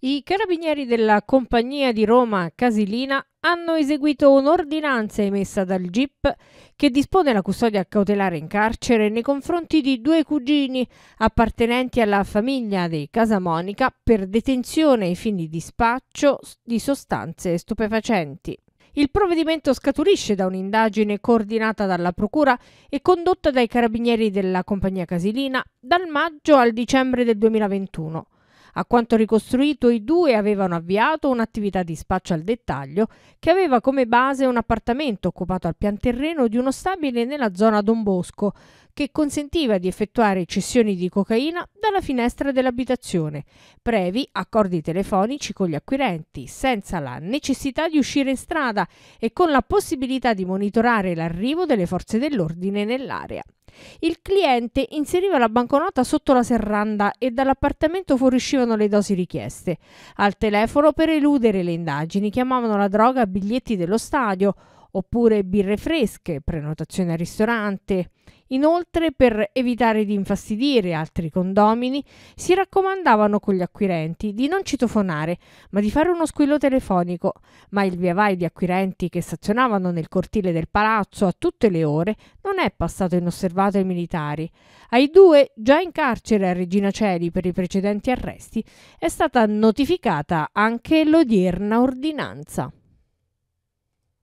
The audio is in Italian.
I carabinieri della compagnia di Roma Casilina hanno eseguito un'ordinanza emessa dal GIP che dispone la custodia cautelare in carcere nei confronti di due cugini appartenenti alla famiglia di Casa Monica per detenzione ai fini di spaccio di sostanze stupefacenti. Il provvedimento scaturisce da un'indagine coordinata dalla Procura e condotta dai carabinieri della compagnia casilina dal maggio al dicembre del 2021. A quanto ricostruito, i due avevano avviato un'attività di spaccio al dettaglio che aveva come base un appartamento occupato al pian terreno di uno stabile nella zona Don Bosco, che consentiva di effettuare cessioni di cocaina dalla finestra dell'abitazione, previ accordi telefonici con gli acquirenti, senza la necessità di uscire in strada e con la possibilità di monitorare l'arrivo delle forze dell'ordine nell'area. Il cliente inseriva la banconota sotto la serranda e dall'appartamento fuoriuscivano le dosi richieste. Al telefono per eludere le indagini chiamavano la droga biglietti dello stadio oppure birre fresche, prenotazione al ristorante. Inoltre, per evitare di infastidire altri condomini, si raccomandavano con gli acquirenti di non citofonare, ma di fare uno squillo telefonico, ma il via vai di acquirenti che stazionavano nel cortile del palazzo a tutte le ore non è passato inosservato ai militari. Ai due, già in carcere a Regina Celi per i precedenti arresti, è stata notificata anche l'odierna ordinanza.